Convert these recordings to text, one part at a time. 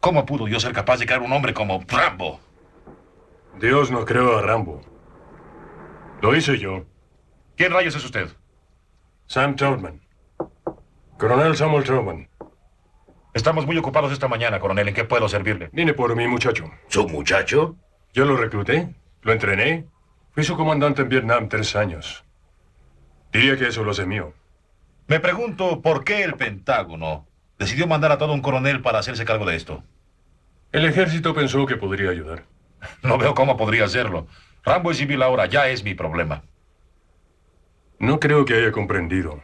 ¿Cómo pudo yo ser capaz de crear un hombre como Rambo? Dios no creó a Rambo. Lo hice yo. ¿Quién rayos es usted? Sam Troutman. Coronel Samuel Troutman. Estamos muy ocupados esta mañana, coronel. ¿En qué puedo servirle? Vine por mi muchacho. ¿Su muchacho? Yo lo recluté, lo entrené. Fui su comandante en Vietnam tres años. Diría que eso lo hace mío. Me pregunto por qué el Pentágono decidió mandar a todo un coronel para hacerse cargo de esto. El ejército pensó que podría ayudar. No veo cómo podría hacerlo. Rambo es civil ahora, ya es mi problema. No creo que haya comprendido.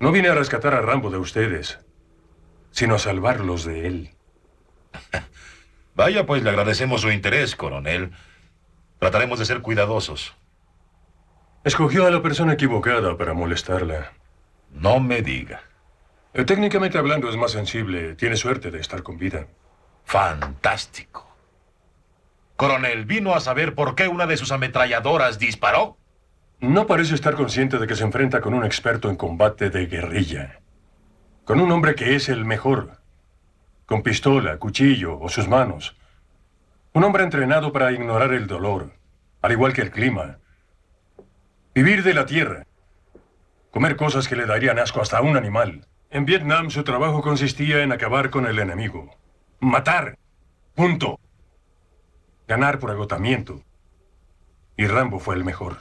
No vine a rescatar a Rambo de ustedes, sino a salvarlos de él. Vaya, pues le agradecemos su interés, coronel. Trataremos de ser cuidadosos. Escogió a la persona equivocada para molestarla. No me diga. Eh, técnicamente hablando es más sensible. Tiene suerte de estar con vida. Fantástico. Coronel, ¿vino a saber por qué una de sus ametralladoras disparó? No parece estar consciente de que se enfrenta con un experto en combate de guerrilla. Con un hombre que es el mejor. Con pistola, cuchillo o sus manos. Un hombre entrenado para ignorar el dolor, al igual que el clima. Vivir de la tierra. Comer cosas que le darían asco hasta a un animal. En Vietnam su trabajo consistía en acabar con el enemigo. Matar. Punto. Ganar por agotamiento. Y Rambo fue el mejor.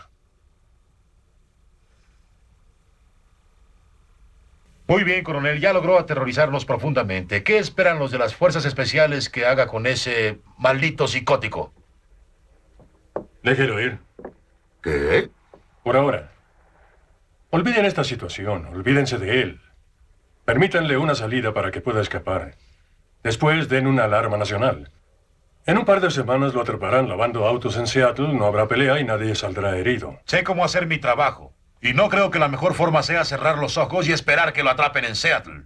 Muy bien, coronel, ya logró aterrorizarnos profundamente. ¿Qué esperan los de las fuerzas especiales que haga con ese maldito psicótico? Déjelo ir. ¿Qué? Por ahora. Olviden esta situación, olvídense de él. Permítanle una salida para que pueda escapar. Después den una alarma nacional. En un par de semanas lo atraparán lavando autos en Seattle, no habrá pelea y nadie saldrá herido. Sé cómo hacer mi trabajo. Y no creo que la mejor forma sea cerrar los ojos y esperar que lo atrapen en Seattle.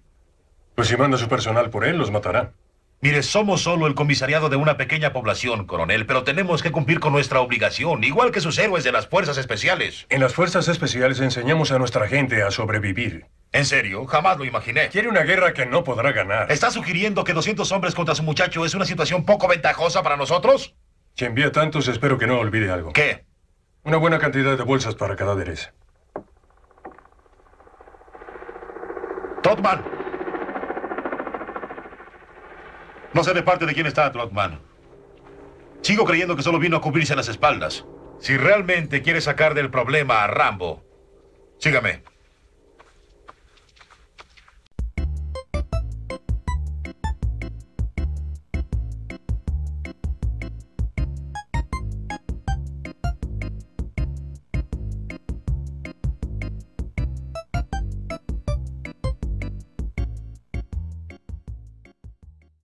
Pues si manda su personal por él, los matará. Mire, somos solo el comisariado de una pequeña población, coronel, pero tenemos que cumplir con nuestra obligación, igual que sus héroes de las fuerzas especiales. En las fuerzas especiales enseñamos a nuestra gente a sobrevivir. En serio, jamás lo imaginé. Quiere una guerra que no podrá ganar. ¿Está sugiriendo que 200 hombres contra su muchacho es una situación poco ventajosa para nosotros? Si envía tantos, espero que no olvide algo. ¿Qué? Una buena cantidad de bolsas para cadáveres. ¡Totman! No sé de parte de quién está Totman. Sigo creyendo que solo vino a cubrirse las espaldas. Si realmente quiere sacar del problema a Rambo, sígame.